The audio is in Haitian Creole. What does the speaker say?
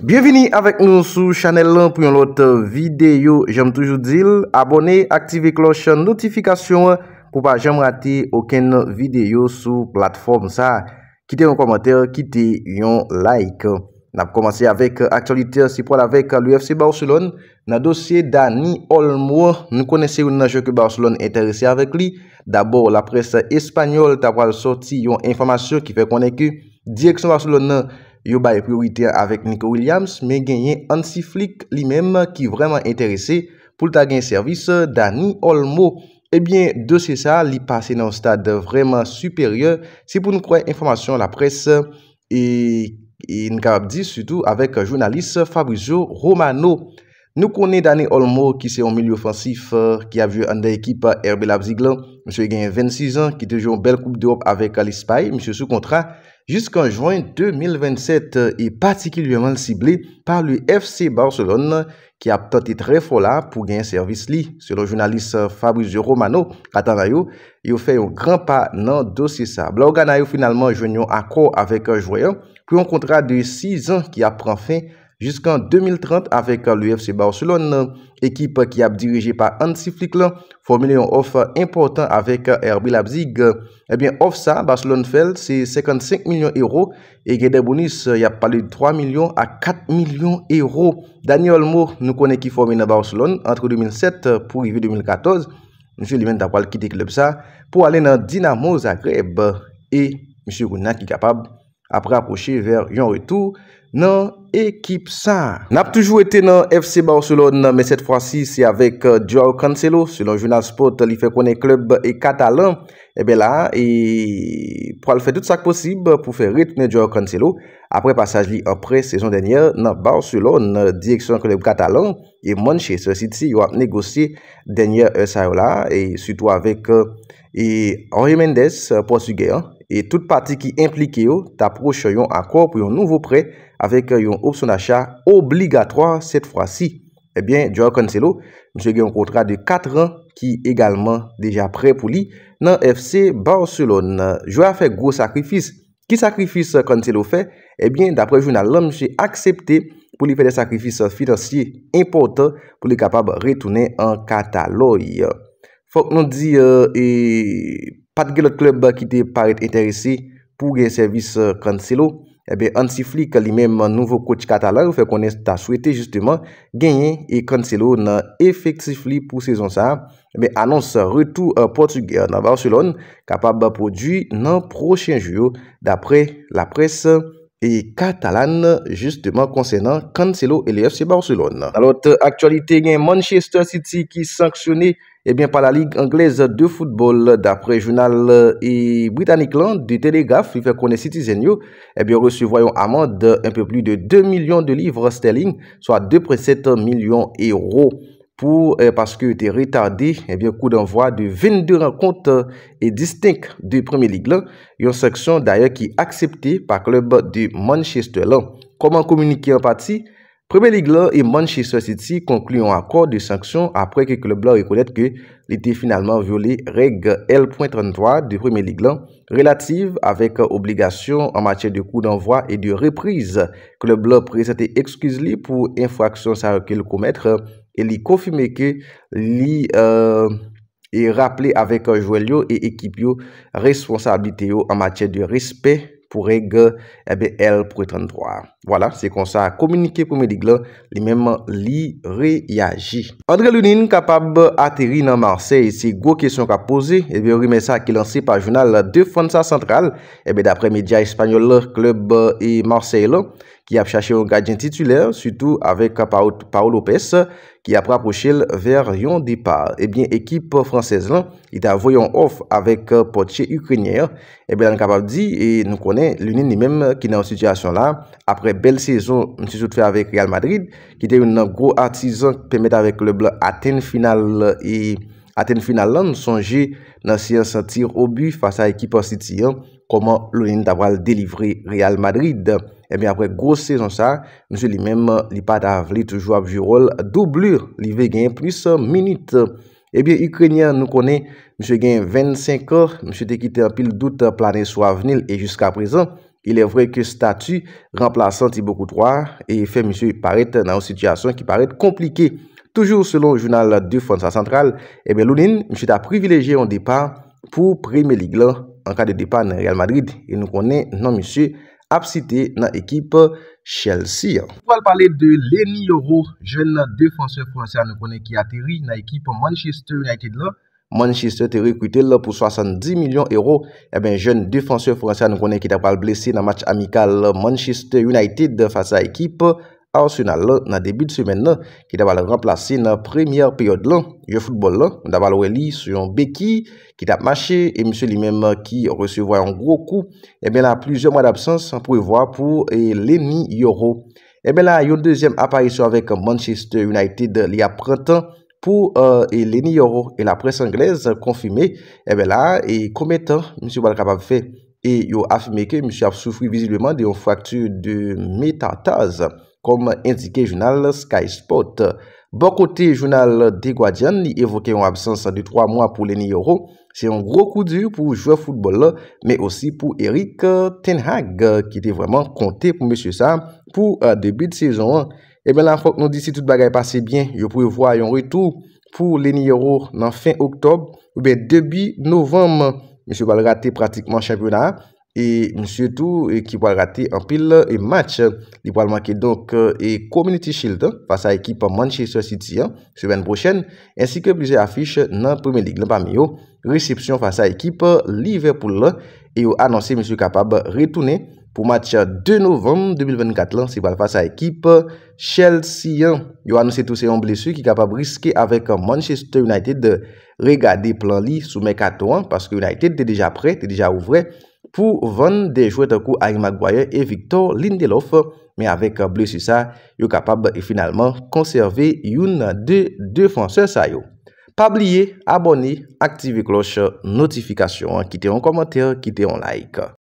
Bienveni avèk nou sou chanel pou yon lot videyo. Jèm toujou dil, abone, aktive kloche notifikasyon kou pa jèm rate oken videyo sou platform sa. Kite yon komentèr, kite yon like. Nap komanse avèk aktualite si pral avèk l'UFC Barcelon. Na dosye Dani Olmo, nou kone se yon nanjèk Barcelon enterese avèk li. Dabor la pres espanyol tabal sorti yon informasyon ki fè koneke direksyon Barcelon nan Yo baye priorite avèk Nico Williams, mè genyen ansiflik li mèm ki vreman enterese pou lta genye servis Dani Olmo. Ebyen, de se sa, li pase nan stad vreman superye, se pou nou kwenye informasyon la pres, e, e nkabab di sütou avèk jounalist Fabrizio Romano. Nou konen Dani Olmo ki se yon mili ofansif ki avye an de ekip Erbe Labziglan, mè genyen 26 an ki te joun bel koup d'Europe avèk l'Espaye, mè se sou kontra, Jusk an jwen, 2027, e patikilyouman sibli pa li FC Barcelon ki ap toti tre fola pou gen servis li. Se lo jounalist euh, Fabrizio Romano katan ayou, yo fe yon gran pa nan dosi sa. Blaou Ganayou finalman jwen yon akou avek jwoyan ki yon kontra de 6 an ki ap pran fe an. Juskan 2030 avèk l'UFC Barcelone, ekip ki ap dirije pa Antiflik lan, formele yon of important avèk Erbil euh, Abzig. Ebyen eh of sa, Barcelone fèl, se 55 milyon euro, e gède bonus yap euh, pale 3 milyon a 4 milyon euro. Daniel Mou, nou kon ekif formele na Barcelone, antre 2007 pou yve 2014, msou li men ta pwal kite klèb sa, pou alè nan Dinamo Zagreb, e msou Gounan ki kapab ap raproche ver yon retou, nan ekip sa. N ap toujou ete nan FC Barcelon nan meset fwa si si avèk euh, Joao Cancelo, se nan Jounal Sport li fè konè klèb e Katalan, e eh bè la, e pral fè tout sak posib pou fè ritne Joao Cancelo apre pasaj li apre sezon denye nan Barcelon, nan direksyon klèb Katalan, e manche se sit si yo ap negosi denye sa yo la, e sutou avèk E, Henri Mendes, euh, posi Geyan, e tout parti ki implike yo, oh, taproche euh, yon akor pou euh, yon nouvo pre, avek yon opsyon d'achat obligatroi set fwa si. Ebyen, eh Joao Konsello, mse Geyan kontra de 4 an, ki egalman deja pre pou li, nan FC Barcelone. Joao fe grou sakrifis. Ki sakrifis Konsello fe? Ebyen, dapre jounal lom, mse aksepte pou li fe de sakrifis fidansye importan pou li kapab retounen an kataloye. Fok nou di euh, e, pat gelot klub ki te paret enterese pou gen servis euh, Cancelo. Ebe ansifli ke li menm nouvo kouch Katalan ou fe konen ta souwete justement genyen e Cancelo nan efektifli pou sezon sa. Ebe anons retou euh, Portugè nan Barcelon kapab prodwi nan prochen juyo dapre la pres e Katalan justement konsenant Cancelo et l'FC Barcelon. Nan lot aktualite gen Manchester City ki sanksyone Barcelona. eh bien, par la Ligue anglaise de football, d'après le journal euh, et britannique du Télégraphe, il fait connaître est Yo, eh bien, recevoir une amende un peu plus de 2 millions de livres sterling, soit 2,7 millions d'euros. Pour, euh, parce que était retardé, eh bien, coup d'envoi de 22 rencontres euh, et distinctes de Premier League. Une section d'ailleurs qui est acceptée par le club de Manchester. Comment communiquer en partie Premier League et Manchester City concluent un accord de sanction après que le club reconnaît que était finalement violé règle L.33 du Premier League là relative avec euh, obligation en matière de coup d'envoi et de reprise. Club Blanc présente excuse lui pour infraction ça qu'il commettre euh, et lui qu'il que lui euh, est rappelé avec joueur et équipe responsabilité en matière de respect Pou rege, ebe, el pou etan droua. Voilà, se kon eh sa a komunike pou Mediglan, li menman li reyaji. Andre Lunin kapab aterri nan Marseille. Se go kesyon ka pose, ebe, remesa ki lanse pa jounal de Fonsa Central. Ebe, eh dapre media espanyol lor, klub e Marseille lor. Ki ap chache ou gadyen tituler, sütou avek pa ou Lopez. ki apra pochel ver yon dipar. Ekip eh fransez lan ite avoyon off avek Poche Ukrinye. Dan kapap di, nou konen, lounen ni menm ki nan sityasyon la. Apre bel sezon, msi soutefe avek Real Madrid, ki te yon nan gro artizan pemet avek le blaten final lan, sonje nan siyansatir obi fasa ekipan City koman lounen daval delivre Real Madrid. Et eh grosse saison ça, saison lui-même, même pas pas pat toujours à le rôle doublure. Il veut gagner plus minutes. minute. Eh bien Ukrainien nous connaît M. gain 25 ans. Monsieur était quitté en pile doute plané sur avenil Et jusqu'à présent, Il est vrai que statut remplaçant beaucoup droit et fait monsieur paraître dans une situation qui paraît compliquée. Toujours selon le journal de France Central, eh bien, Lounine, monsieur a privilégié en départ pour Premier Ligue en cas de départ dans Real Madrid. Et nous connaissons, non monsieur, Apsite nan ekip Chelsea. Pou al pale de leni euro jen nan defanseur fransan nou konen ki ateri nan ekip Manchester United la. Manchester teri kwite la pou 70 milyon euro. Eben eh jen defanseur fransan nou konen ki tapal blese nan match amikal Manchester United fasa ekip Chelsea. Aos yon nan debil semen nan, ki tabal remplase nan premye peyode lan, yon futbol lan, yon tabal weli, yon beki, ki tab mache, e msye li menm ki resevwa yon gro kou, e be la, pluzyon mwa d'absans, an pou yon vwa pou Lenny Yoro. E be la, yon dezyen apayiso avèk Manchester United li ap printan pou euh, Lenny Yoro. E la pres anglez konfime, e eh be la, e kometan msye wale kapap fe, e yon afime ke msye ap soufri vizileman de yon faktur de metatase. comme indiqué journal Sky Sport. Bon côté journal The Guardian évoquait une absence de trois mois pour Leni C'est un gros coup dur pour joueur football, mais aussi pour Eric Ten Hag, qui était vraiment compté pour M. Sam pour euh, début de saison. Et eh bien la fois que nous disons si tout le bagaille passe bien, je pourrais voir un retour pour les Euro dans fin octobre ou bien début novembre. M. va rater pratiquement championnat. E msye tou e ki wale rate anpil e match li wale manke donk e Community Shield Fasa ekip Manchester City an, se ven brochen Ensi ke blize afiche nan Premier League Lepa mi yo, resepsyon fasa ekip Liverpool E yo anonsi msye kapab retounen pou match 2 novem 2024 lan Si wale fasa ekip Chelsea an Yo anonsi tou se yon blesu ki kapab riske avek Manchester United Regade plan li sou mekato an Paske United te deja pre, te deja ouvre pou van de jwete kou Ayma Gwaye e Viktor Lindelof. Me avèk ble su sa, yo kapab e finalman konserve yon de defanse sa yo. Pabliye, aboni, aktive kloche, notifikasyon, kite yon komentèr, kite yon like.